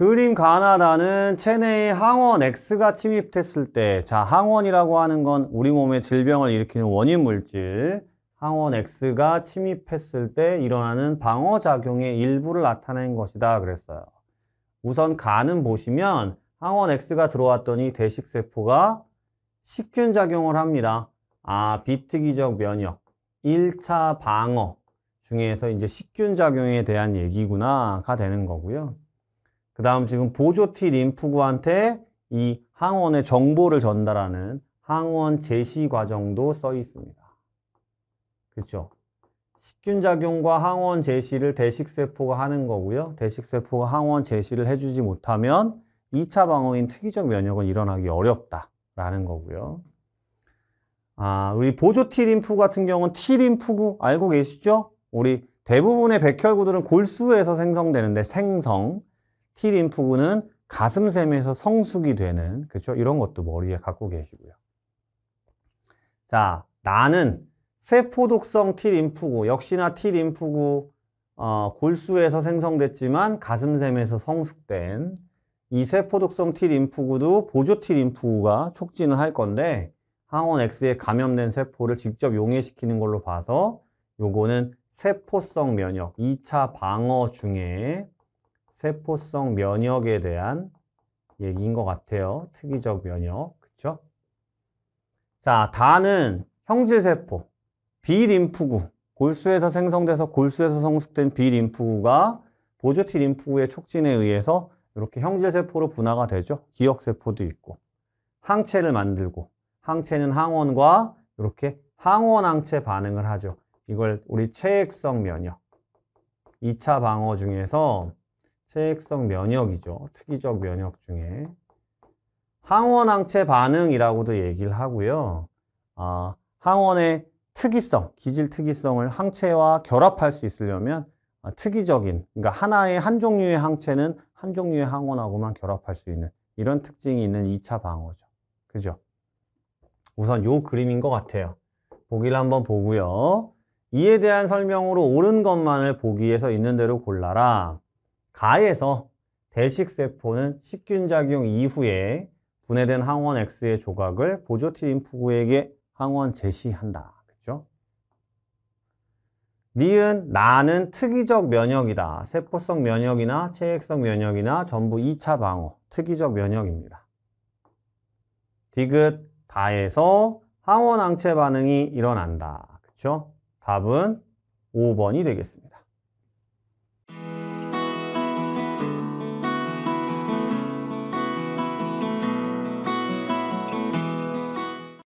그림 가나다는 체내에 항원 X가 침입했을 때, 자, 항원이라고 하는 건 우리 몸에 질병을 일으키는 원인 물질, 항원 X가 침입했을 때 일어나는 방어작용의 일부를 나타낸 것이다 그랬어요. 우선 간은 보시면 항원 X가 들어왔더니 대식세포가 식균작용을 합니다. 아, 비특이적 면역, 1차 방어 중에서 이제 식균작용에 대한 얘기구나가 되는 거고요. 그 다음 지금 보조티 림프구한테 이 항원의 정보를 전달하는 항원 제시 과정도 써 있습니다. 그렇죠? 식균작용과 항원 제시를 대식세포가 하는 거고요. 대식세포가 항원 제시를 해주지 못하면 2차 방어인 특이적 면역은 일어나기 어렵다라는 거고요. 아, 우리 보조 티림프 같은 경우는 T림프구 알고 계시죠? 우리 대부분의 백혈구들은 골수에서 생성되는데 생성. 히림프구는 가슴샘에서 성숙이 되는 그렇죠? 이런 것도 머리에 갖고 계시고요. 자, 나는 세포독성 T림프구 역시나 T림프구 어, 골수에서 생성됐지만 가슴샘에서 성숙된 이 세포독성 T림프구도 보조 T림프구가 촉진을 할 건데 항원 X에 감염된 세포를 직접 용해시키는 걸로 봐서 요거는 세포성 면역 2차 방어 중에 세포성 면역에 대한 얘기인 것 같아요. 특이적 면역, 그쵸? 자, 다는 형질세포, 비림프구, 골수에서 생성돼서 골수에서 성숙된 비림프구가 보조티 림프구의 촉진에 의해서 이렇게 형질세포로 분화가 되죠. 기억세포도 있고. 항체를 만들고, 항체는 항원과 이렇게 항원항체 반응을 하죠. 이걸 우리 체액성 면역, 2차 방어 중에서 체액성 면역이죠. 특이적 면역 중에. 항원항체 반응이라고도 얘기를 하고요. 아, 항원의 특이성, 기질 특이성을 항체와 결합할 수 있으려면 아, 특이적인, 그러니까 하나의 한 종류의 항체는 한 종류의 항원하고만 결합할 수 있는 이런 특징이 있는 2차 방어죠. 그죠? 우선 요 그림인 것 같아요. 보기를 한번 보고요. 이에 대한 설명으로 옳은 것만을 보기 위해서 있는 대로 골라라. 가에서 대식세포는 식균작용 이후에 분해된 항원 X의 조각을 보조티 림프구에게 항원 제시한다. 그렇죠? 니은 나는 특이적 면역이다. 세포성 면역이나 체액성 면역이나 전부 2차 방어, 특이적 면역입니다. 디귿 다에서 항원항체 반응이 일어난다. 그렇죠? 답은 5번이 되겠습니다.